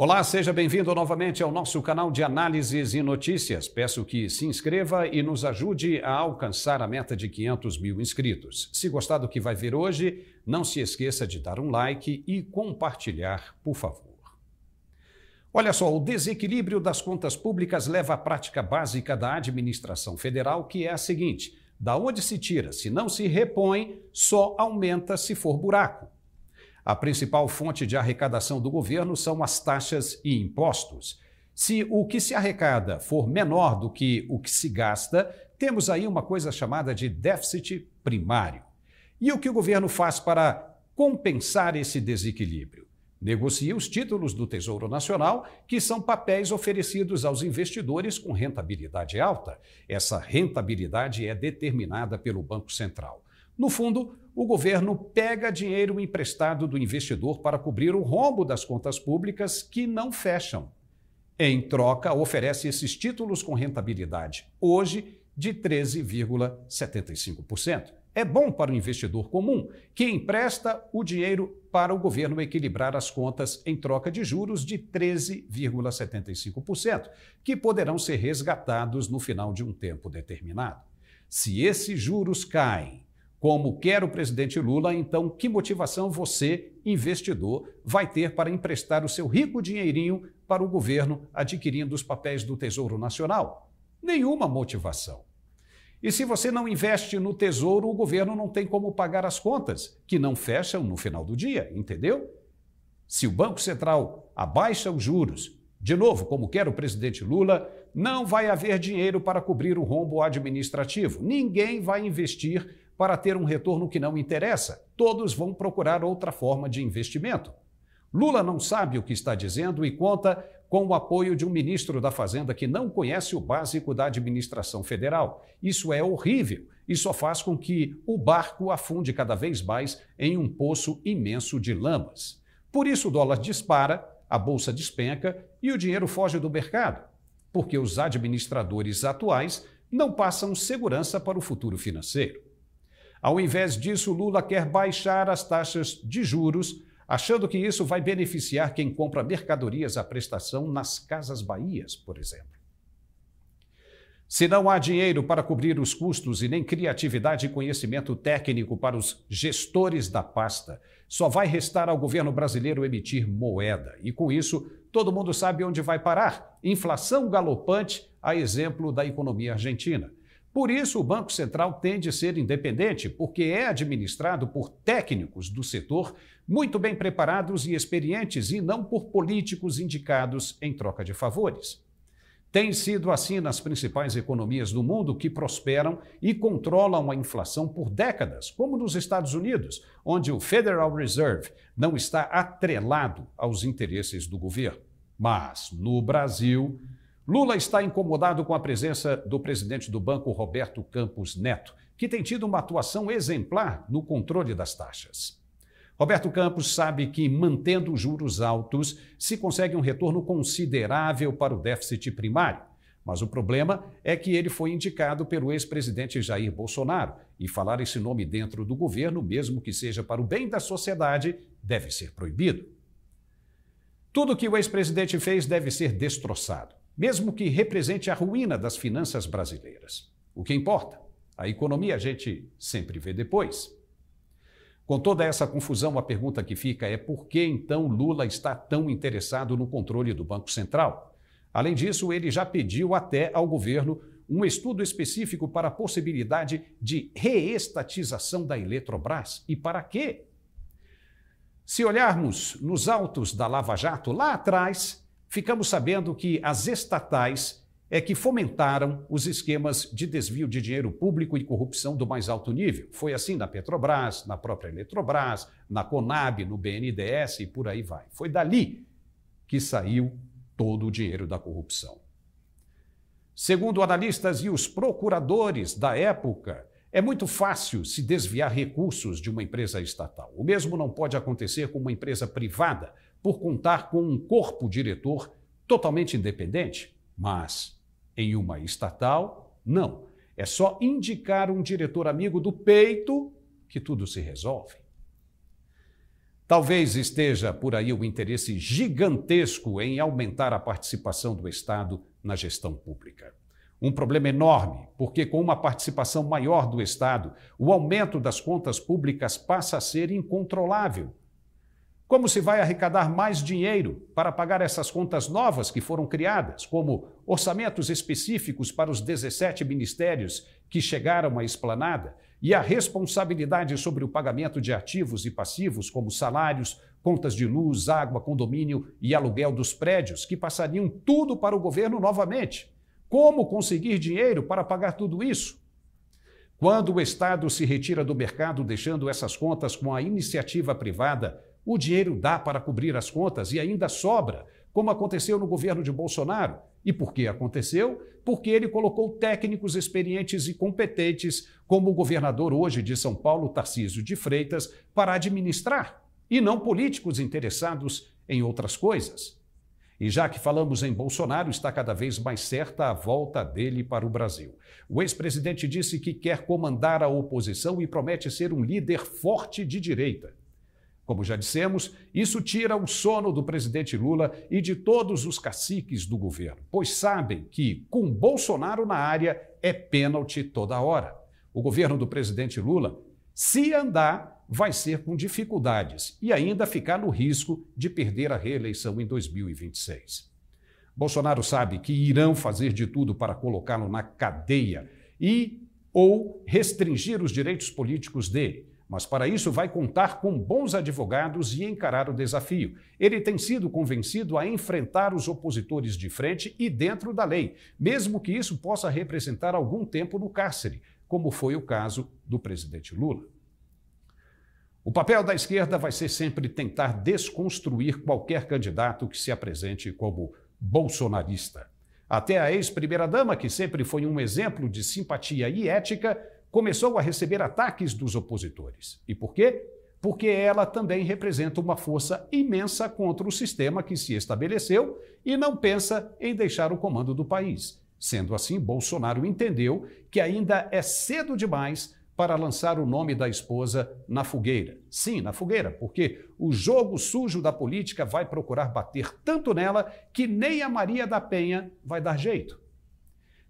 Olá, seja bem-vindo novamente ao nosso canal de análises e notícias. Peço que se inscreva e nos ajude a alcançar a meta de 500 mil inscritos. Se gostar do que vai ver hoje, não se esqueça de dar um like e compartilhar, por favor. Olha só, o desequilíbrio das contas públicas leva à prática básica da administração federal, que é a seguinte: da onde se tira, se não se repõe, só aumenta se for buraco. A principal fonte de arrecadação do governo são as taxas e impostos. Se o que se arrecada for menor do que o que se gasta, temos aí uma coisa chamada de déficit primário. E o que o governo faz para compensar esse desequilíbrio? Negocia os títulos do Tesouro Nacional, que são papéis oferecidos aos investidores com rentabilidade alta. Essa rentabilidade é determinada pelo Banco Central. No fundo, o governo pega dinheiro emprestado do investidor para cobrir o rombo das contas públicas que não fecham. Em troca, oferece esses títulos com rentabilidade, hoje de 13,75%. É bom para o investidor comum, que empresta o dinheiro para o governo equilibrar as contas em troca de juros de 13,75%, que poderão ser resgatados no final de um tempo determinado. Se esses juros caem como quer o presidente Lula, então que motivação você, investidor, vai ter para emprestar o seu rico dinheirinho para o governo adquirindo os papéis do Tesouro Nacional? Nenhuma motivação. E se você não investe no tesouro, o governo não tem como pagar as contas, que não fecham no final do dia, entendeu? Se o Banco Central abaixa os juros, de novo, como quer o presidente Lula, não vai haver dinheiro para cobrir o rombo administrativo. Ninguém vai investir para ter um retorno que não interessa. Todos vão procurar outra forma de investimento. Lula não sabe o que está dizendo e conta com o apoio de um ministro da Fazenda que não conhece o básico da administração federal. Isso é horrível e só faz com que o barco afunde cada vez mais em um poço imenso de lamas. Por isso, o dólar dispara, a bolsa despenca e o dinheiro foge do mercado, porque os administradores atuais não passam segurança para o futuro financeiro. Ao invés disso, Lula quer baixar as taxas de juros, achando que isso vai beneficiar quem compra mercadorias à prestação nas Casas Bahias, por exemplo. Se não há dinheiro para cobrir os custos e nem criatividade e conhecimento técnico para os gestores da pasta, só vai restar ao governo brasileiro emitir moeda. E com isso, todo mundo sabe onde vai parar: inflação galopante, a exemplo da economia argentina. Por isso, o Banco Central tem de ser independente, porque é administrado por técnicos do setor muito bem preparados e experientes e não por políticos indicados em troca de favores. Tem sido assim nas principais economias do mundo que prosperam e controlam a inflação por décadas, como nos Estados Unidos, onde o Federal Reserve não está atrelado aos interesses do governo. Mas no Brasil, Lula está incomodado com a presença do presidente do banco, Roberto Campos Neto, que tem tido uma atuação exemplar no controle das taxas. Roberto Campos sabe que, mantendo juros altos, se consegue um retorno considerável para o déficit primário. Mas o problema é que ele foi indicado pelo ex-presidente Jair Bolsonaro, e falar esse nome dentro do governo, mesmo que seja para o bem da sociedade, deve ser proibido. Tudo que o ex-presidente fez deve ser destroçado mesmo que represente a ruína das finanças brasileiras. O que importa? A economia a gente sempre vê depois. Com toda essa confusão, a pergunta que fica é por que então Lula está tão interessado no controle do Banco Central? Além disso, ele já pediu até ao governo um estudo específico para a possibilidade de reestatização da Eletrobras. E para quê? Se olharmos nos autos da Lava Jato, lá atrás, ficamos sabendo que as estatais é que fomentaram os esquemas de desvio de dinheiro público e corrupção do mais alto nível. Foi assim na Petrobras, na própria Eletrobras, na Conab, no BNDES e por aí vai. Foi dali que saiu todo o dinheiro da corrupção. Segundo analistas e os procuradores da época, é muito fácil se desviar recursos de uma empresa estatal. O mesmo não pode acontecer com uma empresa privada, por contar com um corpo diretor totalmente independente, mas em uma estatal, não. É só indicar um diretor amigo do peito que tudo se resolve. Talvez esteja por aí o interesse gigantesco em aumentar a participação do Estado na gestão pública. Um problema enorme, porque com uma participação maior do Estado, o aumento das contas públicas passa a ser incontrolável como se vai arrecadar mais dinheiro para pagar essas contas novas que foram criadas, como orçamentos específicos para os 17 ministérios que chegaram à esplanada e a responsabilidade sobre o pagamento de ativos e passivos, como salários, contas de luz, água, condomínio e aluguel dos prédios, que passariam tudo para o governo novamente? Como conseguir dinheiro para pagar tudo isso? Quando o Estado se retira do mercado deixando essas contas com a iniciativa privada, o dinheiro dá para cobrir as contas e ainda sobra, como aconteceu no governo de Bolsonaro. E por que aconteceu? Porque ele colocou técnicos experientes e competentes, como o governador hoje de São Paulo, Tarcísio de Freitas, para administrar, e não políticos interessados em outras coisas. E já que falamos em Bolsonaro, está cada vez mais certa a volta dele para o Brasil. O ex-presidente disse que quer comandar a oposição e promete ser um líder forte de direita. Como já dissemos, isso tira o sono do presidente Lula e de todos os caciques do governo, pois sabem que, com Bolsonaro na área, é pênalti toda hora. O governo do presidente Lula, se andar, vai ser com dificuldades e ainda ficar no risco de perder a reeleição em 2026. Bolsonaro sabe que irão fazer de tudo para colocá-lo na cadeia e ou restringir os direitos políticos dele mas para isso vai contar com bons advogados e encarar o desafio. Ele tem sido convencido a enfrentar os opositores de frente e dentro da lei, mesmo que isso possa representar algum tempo no cárcere, como foi o caso do presidente Lula. O papel da esquerda vai ser sempre tentar desconstruir qualquer candidato que se apresente como bolsonarista. Até a ex-primeira-dama, que sempre foi um exemplo de simpatia e ética, começou a receber ataques dos opositores. E por quê? Porque ela também representa uma força imensa contra o sistema que se estabeleceu e não pensa em deixar o comando do país. Sendo assim, Bolsonaro entendeu que ainda é cedo demais para lançar o nome da esposa na fogueira. Sim, na fogueira, porque o jogo sujo da política vai procurar bater tanto nela que nem a Maria da Penha vai dar jeito.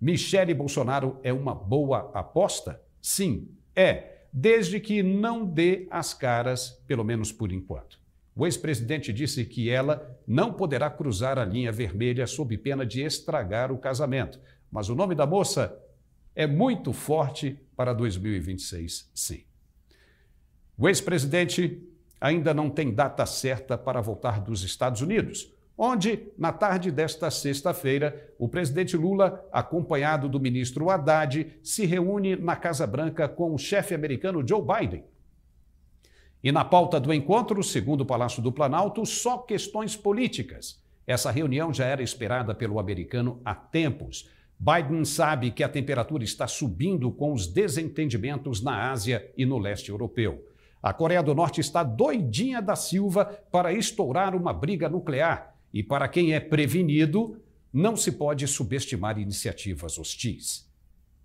Michele Bolsonaro é uma boa aposta? Sim, é, desde que não dê as caras, pelo menos por enquanto. O ex-presidente disse que ela não poderá cruzar a linha vermelha sob pena de estragar o casamento. Mas o nome da moça é muito forte para 2026, sim. O ex-presidente ainda não tem data certa para voltar dos Estados Unidos, onde, na tarde desta sexta-feira, o presidente Lula, acompanhado do ministro Haddad, se reúne na Casa Branca com o chefe americano Joe Biden. E na pauta do encontro, segundo o Palácio do Planalto, só questões políticas. Essa reunião já era esperada pelo americano há tempos. Biden sabe que a temperatura está subindo com os desentendimentos na Ásia e no leste europeu. A Coreia do Norte está doidinha da Silva para estourar uma briga nuclear e para quem é prevenido, não se pode subestimar iniciativas hostis.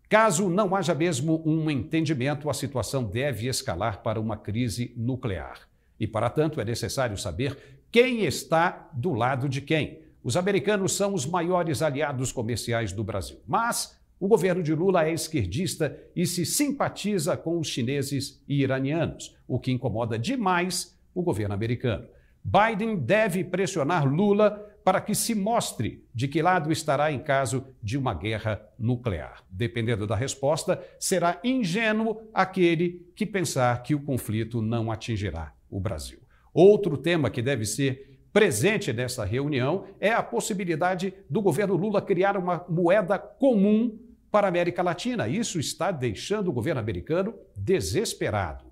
Caso não haja mesmo um entendimento, a situação deve escalar para uma crise nuclear. E, para tanto, é necessário saber quem está do lado de quem. Os americanos são os maiores aliados comerciais do Brasil. Mas o governo de Lula é esquerdista e se simpatiza com os chineses e iranianos, o que incomoda demais o governo americano. Biden deve pressionar Lula para que se mostre de que lado estará em caso de uma guerra nuclear. Dependendo da resposta, será ingênuo aquele que pensar que o conflito não atingirá o Brasil. Outro tema que deve ser presente nessa reunião é a possibilidade do governo Lula criar uma moeda comum para a América Latina. Isso está deixando o governo americano desesperado.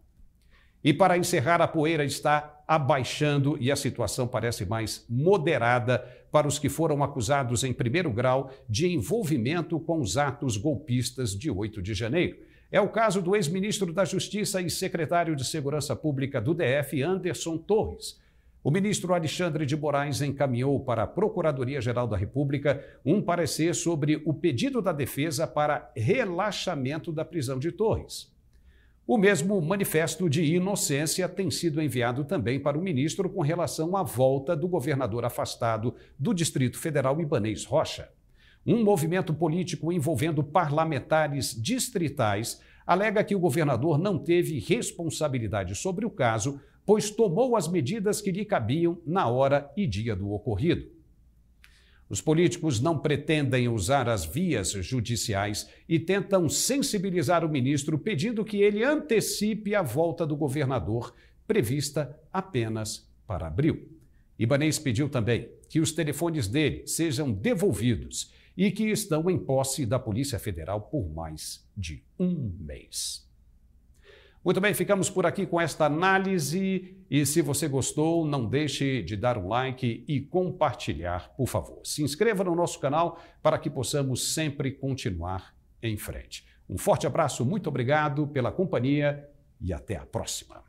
E para encerrar, a poeira está abaixando e a situação parece mais moderada para os que foram acusados em primeiro grau de envolvimento com os atos golpistas de 8 de janeiro. É o caso do ex-ministro da Justiça e secretário de Segurança Pública do DF, Anderson Torres. O ministro Alexandre de Moraes encaminhou para a Procuradoria-Geral da República um parecer sobre o pedido da defesa para relaxamento da prisão de Torres. O mesmo manifesto de inocência tem sido enviado também para o ministro com relação à volta do governador afastado do Distrito Federal Ibanês Rocha. Um movimento político envolvendo parlamentares distritais alega que o governador não teve responsabilidade sobre o caso, pois tomou as medidas que lhe cabiam na hora e dia do ocorrido. Os políticos não pretendem usar as vias judiciais e tentam sensibilizar o ministro pedindo que ele antecipe a volta do governador, prevista apenas para abril. Ibanês pediu também que os telefones dele sejam devolvidos e que estão em posse da Polícia Federal por mais de um mês. Muito bem, ficamos por aqui com esta análise e se você gostou, não deixe de dar um like e compartilhar, por favor. Se inscreva no nosso canal para que possamos sempre continuar em frente. Um forte abraço, muito obrigado pela companhia e até a próxima.